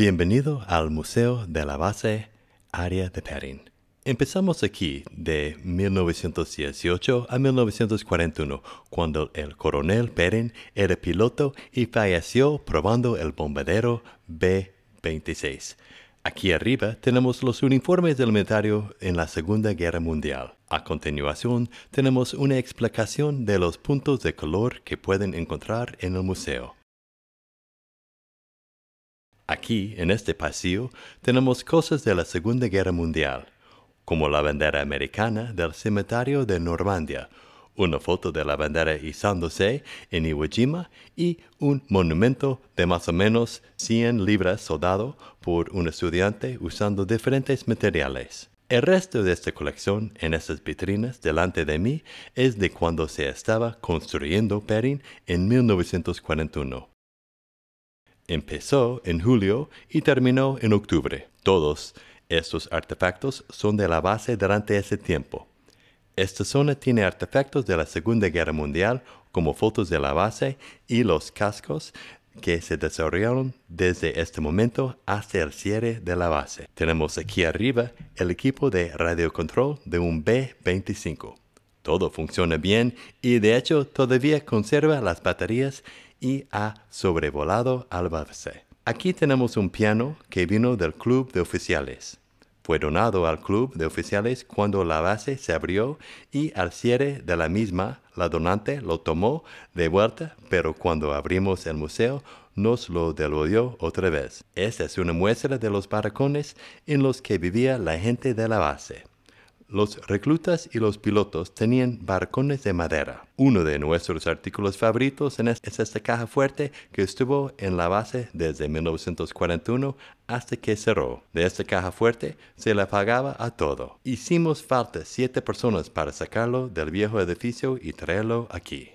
Bienvenido al Museo de la Base Área de Perrin. Empezamos aquí de 1918 a 1941, cuando el coronel Perrin era piloto y falleció probando el bombardero B-26. Aquí arriba tenemos los uniformes del militario en la Segunda Guerra Mundial. A continuación tenemos una explicación de los puntos de color que pueden encontrar en el museo. Aquí, en este pasillo, tenemos cosas de la Segunda Guerra Mundial, como la bandera americana del cementerio de Normandía, una foto de la bandera izándose en Iwo Jima y un monumento de más o menos 100 libras soldado por un estudiante usando diferentes materiales. El resto de esta colección en estas vitrinas delante de mí es de cuando se estaba construyendo Perrin en 1941. Empezó en julio y terminó en octubre. Todos estos artefactos son de la base durante ese tiempo. Esta zona tiene artefactos de la Segunda Guerra Mundial como fotos de la base y los cascos que se desarrollaron desde este momento hasta el cierre de la base. Tenemos aquí arriba el equipo de radiocontrol de un B-25. Todo funciona bien y de hecho todavía conserva las baterías y ha sobrevolado al base. Aquí tenemos un piano que vino del Club de Oficiales. Fue donado al Club de Oficiales cuando la base se abrió y al cierre de la misma la donante lo tomó de vuelta, pero cuando abrimos el museo nos lo devolvió otra vez. Esta es una muestra de los barracones en los que vivía la gente de la base. Los reclutas y los pilotos tenían barcones de madera. Uno de nuestros artículos favoritos en es, esta caja fuerte que estuvo en la base desde 1941 hasta que cerró. De esta caja fuerte se le pagaba a todo. Hicimos falta siete personas para sacarlo del viejo edificio y traerlo aquí.